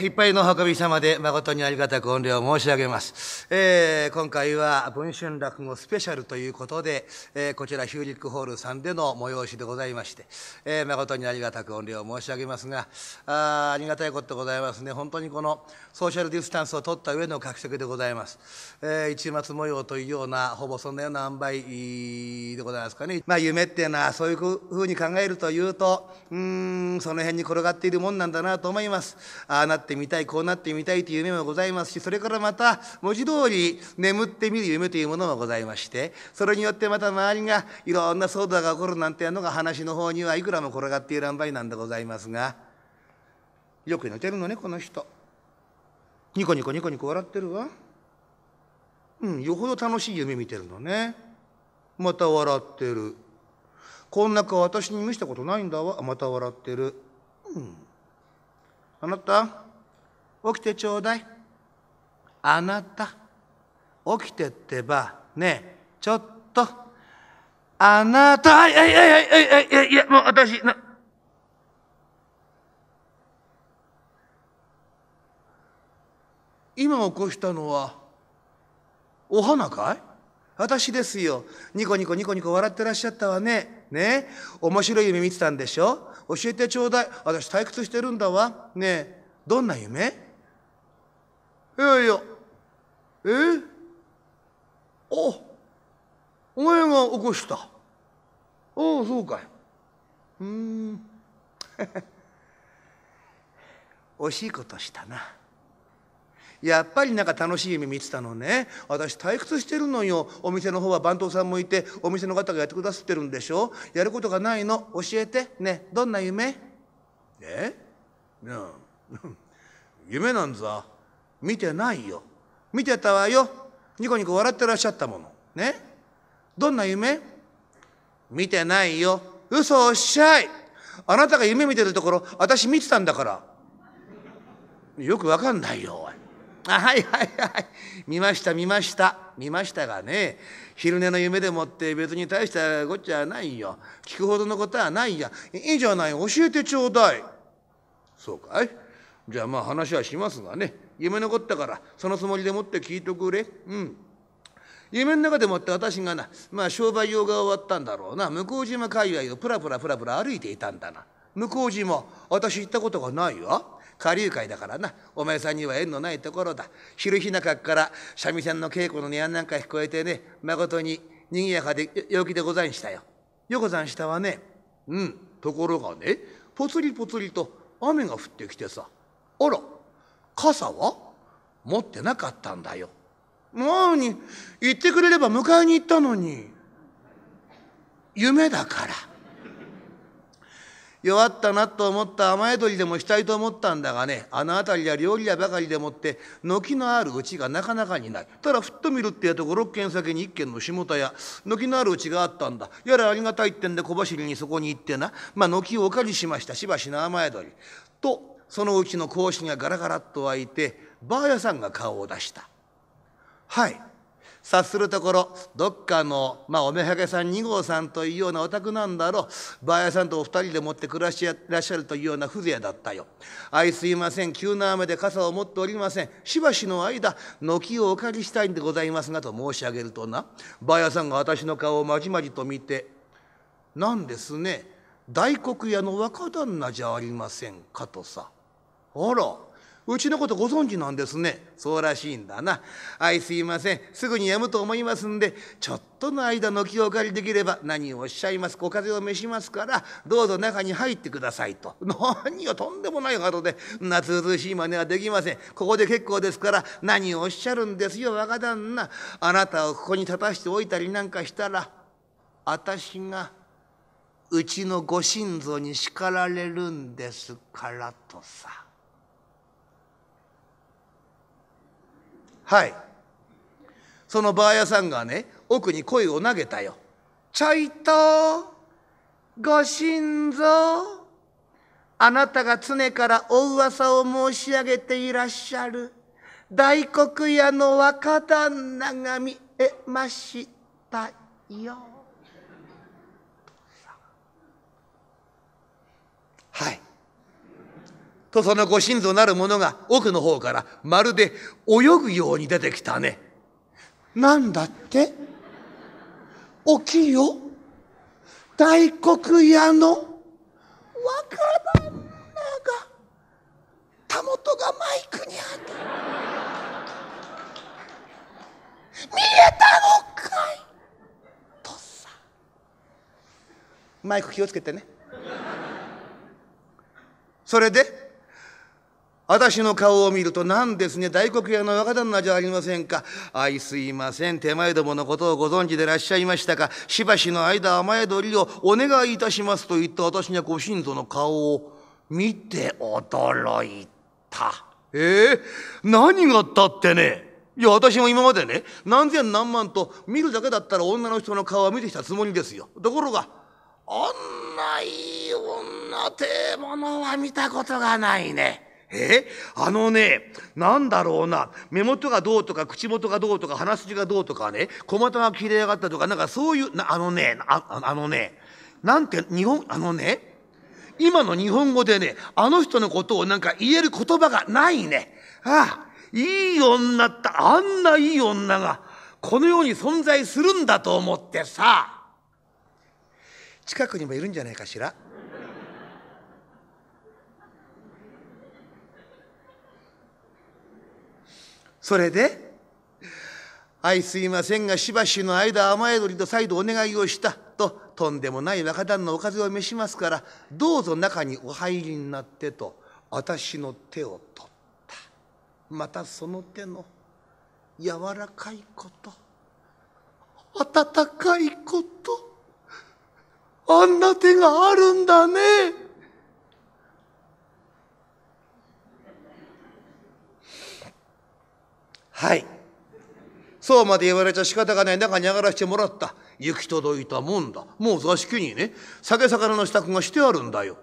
いっぱいの運び様で誠にありがたく御礼を申し上げます。えー、今回は文春落語スペシャルということで、えー、こちらヒューリックホールさんでの催しでございまして、えー、誠にありがたく御礼を申し上げますが、あありがたいことでございますね。本当にこのソーシャルディスタンスを取った上の客席でございます。えー、一末模様というような、ほぼそんなような塩梅でございますかね。まあ夢っていうのはそういうふうに考えるというと、うん、その辺に転がっているもんなんだなと思います。あなってみたいこうなってみたいという夢もございますしそれからまた文字通り眠ってみる夢というものもございましてそれによってまた周りがいろんな騒動が起こるなんていうのが話の方にはいくらも転がっているあんばいなんでございますがよく寝てるのねこの人ニコニコニコニコ笑ってるわうんよほど楽しい夢見てるのねまた笑ってるこんな顔私に見せたことないんだわまた笑ってるうんあなた起きてちょうだい。あなた、起きてってば、ねえ、ちょっと。あなた、いやいやいやいやいやいや、もう私、な、今起こしたのは、お花かい私ですよ。ニコニコニコニコ笑ってらっしゃったわね。ね面白い夢見てたんでしょ教えてちょうだい。私退屈してるんだわ。ねどんな夢いやいや、えー、あ、お前が起こした。ああ、そうかい。うん。惜しいことしたな。やっぱりなんか楽しい夢見てたのね私退屈してるのよお店の方は番頭さんもいてお店の方がやってくださってるんでしょやることがないの教えてねどんな夢え、ね、夢なんざ見てないよ見てたわよニコニコ笑ってらっしゃったものねどんな夢見てないよ嘘おっしゃいあなたが夢見てるところ私見てたんだからよくわかんないよおいあはいはいはい見ました見ました見ましたがね昼寝の夢でもって別に大したごっちゃないよ聞くほどのことはないやいいじゃない教えてちょうだいそうかいじゃあまあ話はしますがね夢のことからそのつもりでもって聞いとくれうん夢の中でもって私がなまあ商売用が終わったんだろうな向島界隈をプラプラプラプラ歩いていたんだな向島私行ったことがないわ下流会だからなお前さんには縁のないところだ昼日中から三味線の稽古の音案なんか聞こえてね誠に賑やかで陽気でござんしたよよござんしたわねうんところがねぽつりぽつりと雨が降ってきてさあら傘は持ってなかったんだよ。なに、言ってくれれば迎えに行ったのに。夢だから。弱ったなと思った雨宿りでもしたいと思ったんだがねあの辺りは料理屋ばかりでもって軒のあるうちがなかなかにないただふっと見るってやと56軒先に1軒の下田屋軒のあるうちがあったんだやらありがたいってんで小走りにそこに行ってなまあ軒をお借りしましたしばしの雨宿りとそのうちの格子がガラガラと開いてばあやさんが顔を出したはい察するところどっかの、まあ、お目はけさん2号さんというようなお宅なんだろうばあやさんとお二人でもって暮らしてらっしゃるというような風情だったよ「あいすいません急な雨で傘を持っておりませんしばしの間軒をお借りしたいんでございますが」と申し上げるとなばあやさんが私の顔をまじまじと見て「なんですね大黒屋の若旦那じゃありませんか」とさ。あら、うちのことご存知なんですね。そうらしいんだな。あいすいません。すぐにやむと思いますんで、ちょっとの間の気を借りできれば、何をおっしゃいますか。お風を召しますから、どうぞ中に入ってくださいと。何よ、とんでもないことで、夏涼しい真似はできません。ここで結構ですから、何をおっしゃるんですよ、若旦那。あなたをここに立たしておいたりなんかしたら、私が、うちのご心臓に叱られるんですからとさ。はいそのばあやさんがね奥に声を投げたよ「ちょいとご心臓あなたが常からお噂を申し上げていらっしゃる大黒屋の若旦那が見えましたよ」はいとそのご親族なる者が奥の方からまるで泳ぐように出てきたね。なんだってお清大黒屋の若旦那がたもとがマイクにあった見えたのかいとっさマイク気をつけてねそれで私の顔を見ると何ですね大黒屋の若旦那じゃありませんか愛すいません手前どものことをご存知でらっしゃいましたかしばしの間甘えどりをお願いいたしますと言った私にはご親祖の顔を見て驚いたええー、何があったってねいや私も今までね何千何万と見るだけだったら女の人の顔は見てきたつもりですよところがあんないい女ってものは見たことがないね。えあのね、なんだろうな、目元がどうとか、口元がどうとか、鼻筋がどうとかね、小股が切れやがったとか、なんかそういう、あのね、ああのね、なんて、日本、あのね、今の日本語でね、あの人のことをなんか言える言葉がないね。ああ、いい女って、あんないい女が、この世に存在するんだと思ってさ、近くにもいるんじゃないかしら。それで愛すいませんがしばしの間雨宿りと再度お願いをしたととんでもない若旦のおかずを召しますからどうぞ中にお入りになってと私の手を取ったまたその手の柔らかいこと温かいことあんな手があるんだね。はいそうまで言われちゃ仕方がない中に上がらせてもらった行き届いたもんだもう座敷にね酒魚の支度がしてあるんだよ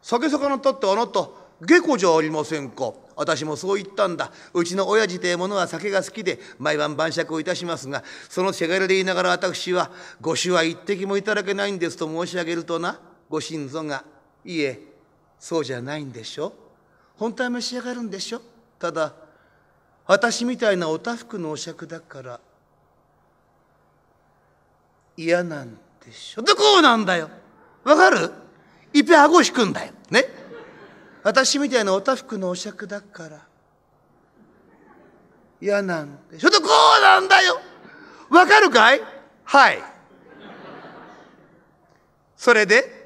酒魚ったってあなた下戸じゃありませんか私もそう言ったんだうちの親父てえものは酒が好きで毎晩晩酌をいたしますがそのせがれで言いながら私はご酒は一滴もいただけないんですと申し上げるとなご心臓がいいえそうじゃないんでしょ本当は召し上がるんでしょただ私みたいなおたふくのお酌だから嫌なんでしょ。で、こうなんだよ。わかるいっぺん顎引くんだよ。ね。私みたいなおたふくのお酌だから嫌なんでしょ。で、こうなんだよ。わかるかいはい。それで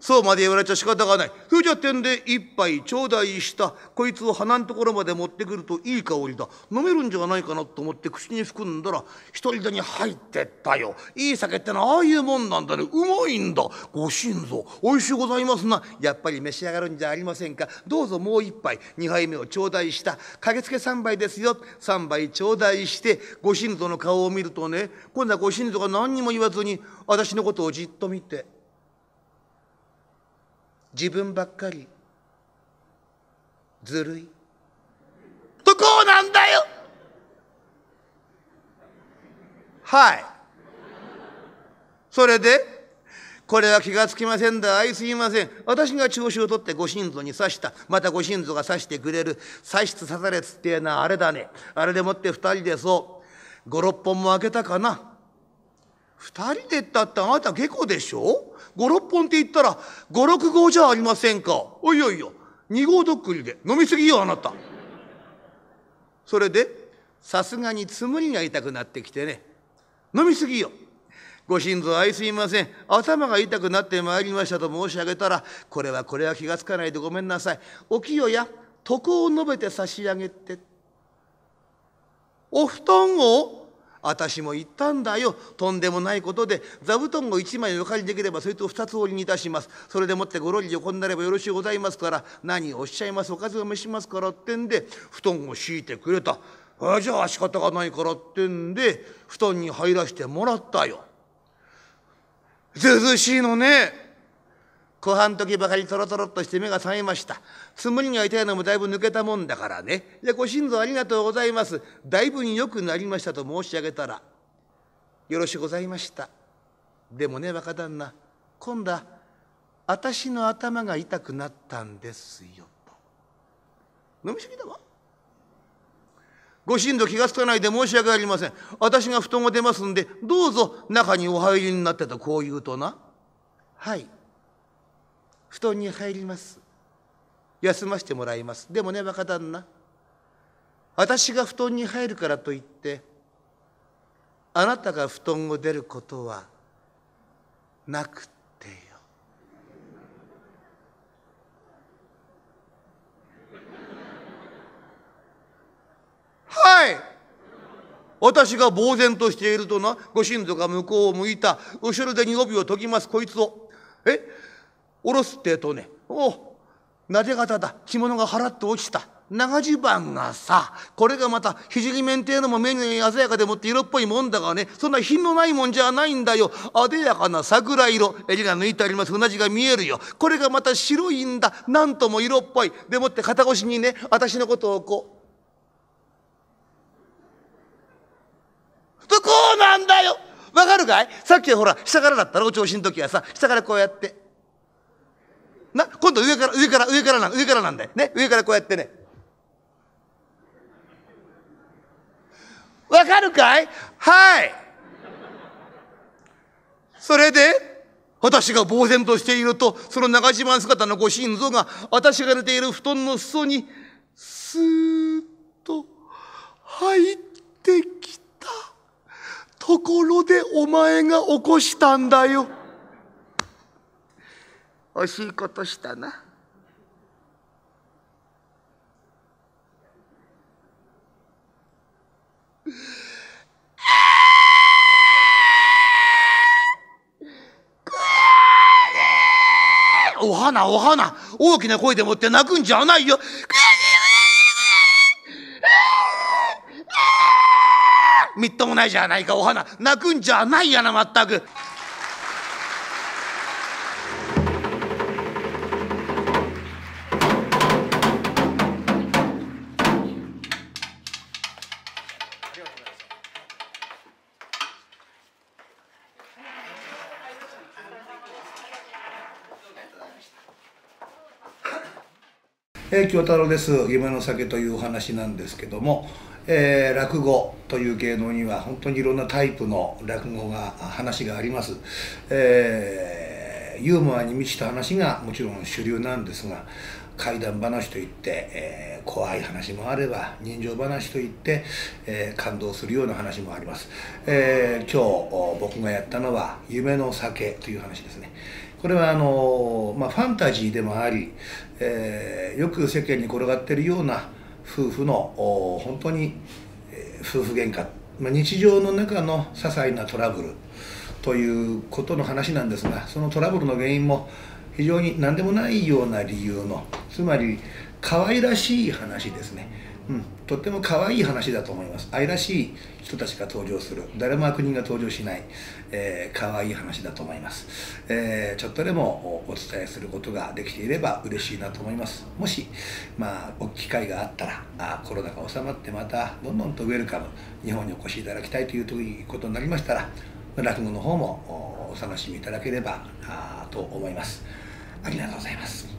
そうまで言われちゃ仕方がない。ふうじゃってんで一杯頂戴した。こいつを鼻のところまで持ってくるといい香りだ。飲めるんじゃないかなと思って口に含んだら一人でに入ってったよ。いい酒ってのはああいうもんなんだね。うまいんだ。ご心臓。おいしゅうございますな。やっぱり召し上がるんじゃありませんか。どうぞもう一杯、二杯目を頂戴した。駆けつけ三杯ですよ。三杯頂戴して、ご心臓の顔を見るとね、今度はご心臓が何にも言わずに私のことをじっと見て。自分ばっかりずるいとこうなんだよはいそれでこれは気がつきませんだ。あいすぎません。私が調子を取ってご親族に刺した。またご親族が刺してくれる。刺しつ刺されつってえな、あれだね。あれでもって二人でそう。五六本も開けたかな。2人でったってあなた下戸でしょ56本って言ったら56号じゃありませんかおいおいよ2号どっくりで飲みすぎよあなたそれでさすがにつむりが痛くなってきてね飲みすぎよご心臓相すいません頭が痛くなってまいりましたと申し上げたらこれはこれは気がつかないでごめんなさいお清や床を述べて差し上げてお布団を私も言ったんだよとんでもないことで座布団を一枚お借りできればそれと二つ折りにいたしますそれでもってごろり横になればよろしゅうございますから何をおっしゃいますおかずを召しますからってんで布団を敷いてくれたあじゃあ仕方がないからってんで布団に入らしてもらったよ。ずずしいのね。後半時ばかりとろとろっとして目が覚めましたつむりが痛いのもだいぶ抜けたもんだからね「じゃご心臓ありがとうございますだいぶによくなりました」と申し上げたら「よろしゅうございました」でもね若旦那今度は私の頭が痛くなったんですよと飲み過ぎだわご心臓気がつかないで申し訳ありません私が布団を出ますんでどうぞ中にお入りになってとこう言うとなはい布団に入ります休ませてもらいますでもね若旦那私が布団に入るからといってあなたが布団を出ることはなくてよ。はい私が呆然としているとなご親族が向こうを向いた後ろで二五を解きますこいつを。えおろすってえとねおなで方だ着物がはらって落ちた長襦袢がさこれがまたひじき面っていうのも目に鮮やかでもって色っぽいもんだがねそんな品のないもんじゃないんだよあでやかな桜色襟が抜いてありますうなじが見えるよこれがまた白いんだなんとも色っぽいでもって肩越しにね私のことをこう。とこうなんだよわかるかいさっきはほら下からだったろお調子の時はさ下からこうやって。な、今度上から、上から、上から上からなんだよ。ね、上からこうやってね。わかるかいはい。それで、私が呆然としていると、その長島姿のご心臓が、私が寝ている布団の裾に、スーッと入ってきた。ところでお前が起こしたんだよ。惜しいことしたな。お花お花大きな声でもって泣くんじゃないよ。みっともないじゃないかお花泣くんじゃないやなまったく。りがとうございまた。えー、太郎です「夢の酒」というお話なんですけども、えー、落語という芸能には本当にいろんなタイプの落語が話があります、えー、ユーモアに満ちた話がもちろん主流なんですが怪談話といって、えー、怖い話もあれば人情話といって、えー、感動するような話もあります、えー、今日僕がやったのは「夢の酒」という話ですねこれはあの、まあ、ファンタジーでもあり、えよく世間に転がってるような夫婦の本当に夫婦喧嘩、まあ、日常の中の些細なトラブルということの話なんですがそのトラブルの原因も非常に何でもないような理由のつまり可愛らしい話ですね、うん、とっても可愛い話だと思います愛らしい人たちが登場する誰も悪人が登場しない、えー、可愛い話だと思います、えー、ちょっとでもお伝えすることができていれば嬉しいなと思いますもしまあお機会があったらあコロナが収まってまたどんどんとウェルカム日本にお越しいただきたいということになりましたら落語の方もお楽しみいただければと思いますありがとうございます